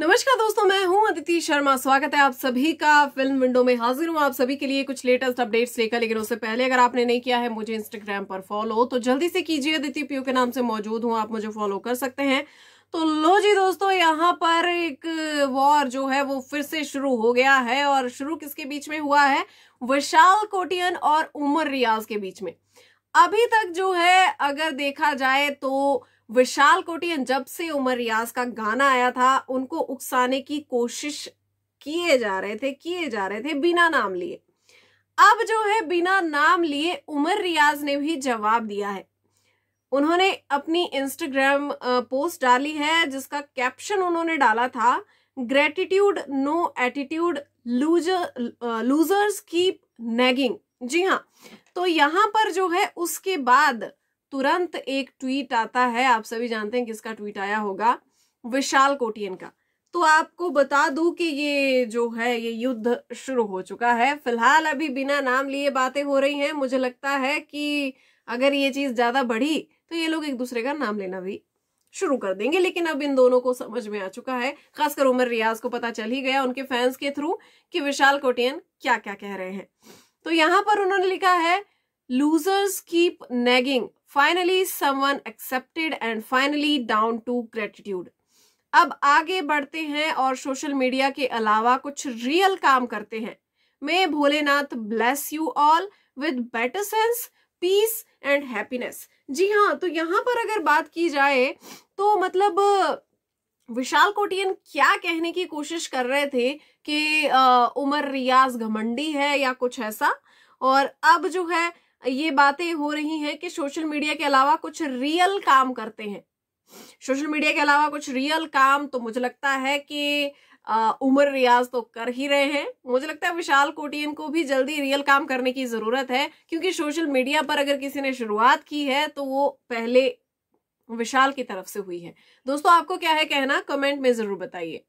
नमस्कार दोस्तों मैं हूं अदिति शर्मा स्वागत है आप सभी का फिल्म विंडो में हाजिर हूं आप सभी के लिए कुछ लेटेस्ट अपडेट्स लेकर लेकिन उससे पहले अगर आपने नहीं किया है मुझे इंस्टाग्राम पर फॉलो तो जल्दी से कीजिए अदिति पीओ के नाम से मौजूद हूं आप मुझे फॉलो कर सकते हैं तो लो जी दोस्तों यहाँ पर एक वॉर जो है वो फिर से शुरू हो गया है और शुरू किसके बीच में हुआ है विशाल कोटियन और उमर रियाज के बीच में अभी तक जो है अगर देखा जाए तो विशाल कोटियन जब से उमर रियाज का गाना आया था उनको उकसाने की कोशिश किए जा रहे थे किए जा रहे थे बिना नाम लिए अब जो है बिना नाम लिए उमर रियाज ने भी जवाब दिया है उन्होंने अपनी इंस्टाग्राम पोस्ट डाली है जिसका कैप्शन उन्होंने डाला था gratitude no attitude loser losers keep nagging जी हाँ तो यहां पर जो है उसके बाद तुरंत एक ट्वीट आता है आप सभी जानते हैं किसका ट्वीट आया होगा विशाल कोटियन का तो आपको बता दूं कि ये जो है ये युद्ध शुरू हो चुका है फिलहाल अभी बिना नाम लिए बातें हो रही हैं मुझे लगता है कि अगर ये चीज ज्यादा बढ़ी तो ये लोग एक दूसरे का नाम लेना भी शुरू कर देंगे लेकिन अब इन दोनों को समझ में आ चुका है खासकर उमर रियाज को पता चल ही गया उनके फैंस के थ्रू कि विशाल कोटियन क्या क्या कह रहे हैं तो यहां पर उन्होंने लिखा है losers keep nagging finally someone accepted and finally down to gratitude अब आगे बढ़ते हैं और सोशल मीडिया के अलावा कुछ रियल काम करते हैं may Bholenath bless you all with better sense peace and happiness जी हाँ तो यहाँ पर अगर बात की जाए तो मतलब विशाल कोटियन क्या कहने की कोशिश कर रहे थे कि आ, उमर रियाज घमंडी है या कुछ ऐसा और अब जो है ये बातें हो रही हैं कि सोशल मीडिया के अलावा कुछ रियल काम करते हैं सोशल मीडिया के अलावा कुछ रियल काम तो मुझे लगता है कि आ, उमर रियाज तो कर ही रहे हैं मुझे लगता है विशाल कोटियन को भी जल्दी रियल काम करने की जरूरत है क्योंकि सोशल मीडिया पर अगर किसी ने शुरुआत की है तो वो पहले विशाल की तरफ से हुई है दोस्तों आपको क्या है कहना कमेंट में जरूर बताइए